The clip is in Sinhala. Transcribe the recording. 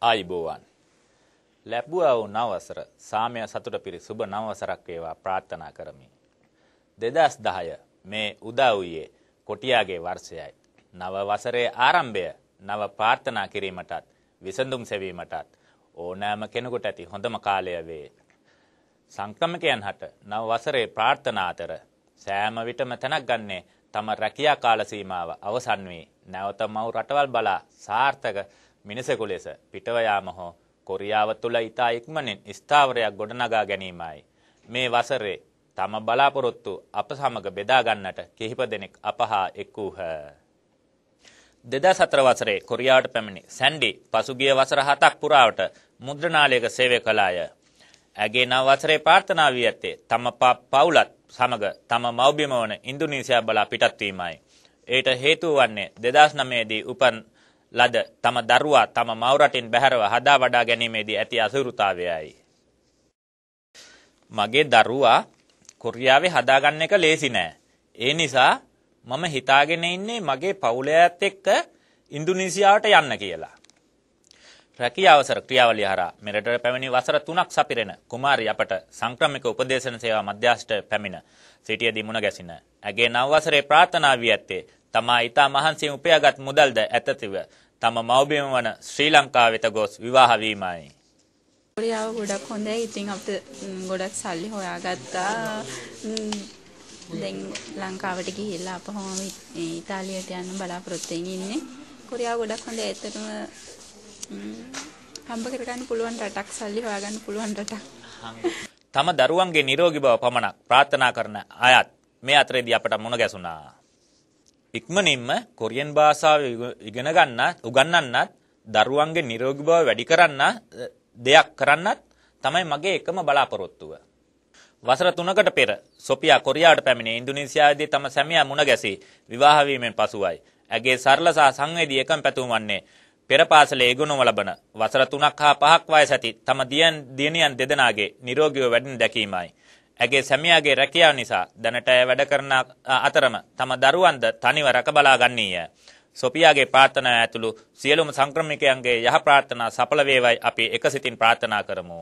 ආයිබෝවන් ලැබුවා වූ නවසර සාමය සතුට පිරි සුබ නවසරක් වේවා ප්‍රාර්ථනා කරමි 2010 මේ උදා වූයේ කොටියාගේ වර්ෂයයි නව වසරේ ආරම්භය නව ප්‍රාර්ථනා කිරීමටත් විසඳුම් සෙවීමටත් ඕනෑම කෙනෙකුට ඇති හොඳම කාලය වේ සංක්‍රමකයන් හට නව වසරේ ප්‍රාර්ථනා අතර සෑම විටම තැනක් ගන්නේ තම රැකියා කාල සීමාව අවසන් වී නැවත මව් රටවල් බලා සාර්ථක මිනිසෙකු ලෙස පිටව යාම හෝ කොරියාව තුළ ඉතා ඉක්මනින් ස්ථාවරයක් ගොඩනගා ගැනීමයි. මේ වසරේ තම බලාපොරොත්තු අප සමග බෙදා ගන්නට කිහිප දෙනෙක් අපහා එක් වූහ. දෙදා සතර වසරේ කොරියාවට පැමිණි සැන්ඩි පසුගිය වසර හතක් පුරාවට මුද්‍රනාලයක සේවය කළාය. ඇගේ නව වසරේ පාර්ථනා වී ඇත්තේ තම පවුලත් සමග තම මව්බිම වන ඉන්දුනීසියා බලා පිටත්වීමයි. ඒට හේතුව වන්නේ දෙදස් නමේදී උපන් ලද තම දරුවා තම මවරටින් බැහැරව හදා වඩා ගැනීමේදී ඇති අසුරුතාවයයි. මගේ දරුවා කොරියාවේ හදාගන්න එක ලේසි නෑ. ඒ නිසා මම හිතාගෙන ඉන්නේ මගේ පවුලයත් එක්ක ඉන්දුනීසියාවට යන්න කියලා. රැකියාව සර ක්‍රියාවලිය හරහා මෙරට පැමිණි වසර 3ක් සපිරෙන කුමාරි අපට සංක්‍රමික උපදේශන සේවා මධ්‍යස්ථ පැමිණ සිටියදී මුණ ගැසින. ඇගේ නව වසරේ ප්‍රාර්ථනා වී ඇත්තේ තමා ඊතා මහන්සියෙන් උපයාගත් මුදල්ද ඇතතිව තම මව්බිම වන ශ්‍රී ලංකාව වෙත ගොස් විවාහ වීමයි. කොරියාව ගොඩක් හොඳයි. ඉතින් අපිට ගොඩක් සල්ලි හොයාගත්තා. දැන් ලංකාවට ගිහිල්ලා අපහම ඉතාලියට යන්න බලාපොරොත්තුෙන් ඉන්නේ. කොරියාව ගොඩක් හොඳයි. ඇත්තටම හම්බ කරගන්න පුළුවන් රටක් සල්ලි හොයාගන්න පුළුවන් රටක්. තම දරුවන්ගේ නිරෝගී බව පමණක් ප්‍රාර්ථනා කරන අයත් මේ අතරේදී අපට මුණ ගැසුණා. ඉක්මනින්ම කොරියන් භාෂාව ඉගෙන ගන්නත් උගන්වන්නත් දරුවන්ගේ නිරෝගී බව වැඩි කරන්න දෙයක් කරන්නත් තමයි මගේ එකම බලාපොරොත්තුව. වසර 3කට පෙර සොෆියා කොරියාවට පැමිණ ඉන්දුනීසියාවේදී තම සැමියා මුණ ගැසී විවාහ වීමෙන් පසුවයි. ඇගේ සරල සහ සංවේදී එකම පැතුම වන්නේ පෙර පාසලේ ගුණම ලබන වසර 3ක් හා 5ක් වයස ඇති තම දියන් දියණියන් දෙදෙනාගේ නිරෝගීව වැඩෙන දැකීමයි. ඇගේ සැමියාගේ රැකියාව නිසා දැනට වැඩ කරන අතරම තම දරුවන්ද තනිව රැකබලා ගන්නීය. සොපියාගේ ප්‍රාර්ථනා ඇතුළු සියලුම සංක්‍රමිකයන්ගේ යහ ප්‍රාර්ථනා සඵල වේවයි අපි එකසිතින් ප්‍රාර්ථනා කරමු.